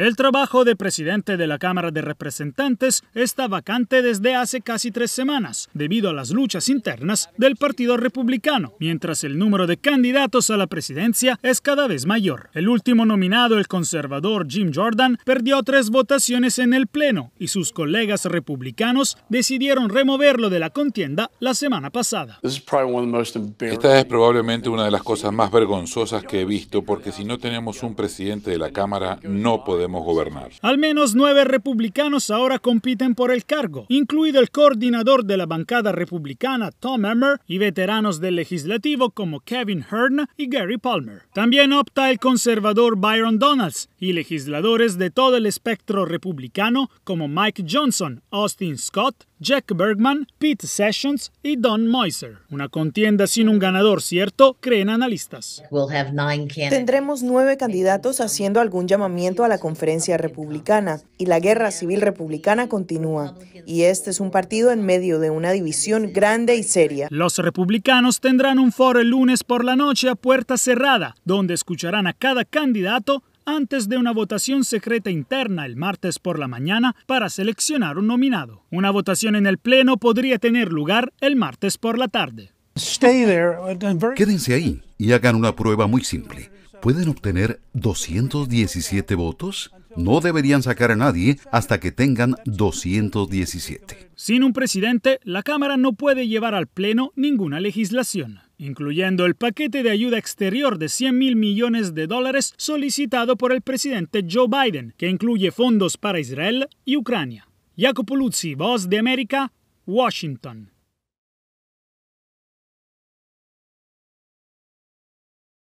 El trabajo de presidente de la Cámara de Representantes está vacante desde hace casi tres semanas, debido a las luchas internas del Partido Republicano, mientras el número de candidatos a la presidencia es cada vez mayor. El último nominado, el conservador Jim Jordan, perdió tres votaciones en el Pleno y sus colegas republicanos decidieron removerlo de la contienda la semana pasada. Esta es probablemente una de las cosas más vergonzosas que he visto porque si no tenemos un presidente de la Cámara no podemos gobernar. Al menos nueve republicanos ahora compiten por el cargo, incluido el coordinador de la bancada republicana Tom Emmer y veteranos del legislativo como Kevin Hearn y Gary Palmer. También opta el conservador Byron Donalds y legisladores de todo el espectro republicano como Mike Johnson, Austin Scott, Jack Bergman, Pete Sessions y Don Moiser. Una contienda sin un ganador cierto, creen analistas. Tendremos nueve candidatos haciendo algún llamamiento a la conferencia republicana y la guerra civil republicana continúa. Y este es un partido en medio de una división grande y seria. Los republicanos tendrán un foro el lunes por la noche a puerta cerrada, donde escucharán a cada candidato antes de una votación secreta interna el martes por la mañana para seleccionar un nominado. Una votación en el Pleno podría tener lugar el martes por la tarde. Quédense ahí y hagan una prueba muy simple. ¿Pueden obtener 217 votos? No deberían sacar a nadie hasta que tengan 217. Sin un presidente, la Cámara no puede llevar al Pleno ninguna legislación incluyendo el paquete de ayuda exterior de 100 mil millones de dólares solicitado por el presidente Joe Biden, que incluye fondos para Israel y Ucrania. Jacopo Luzzi, Voz de América, Washington.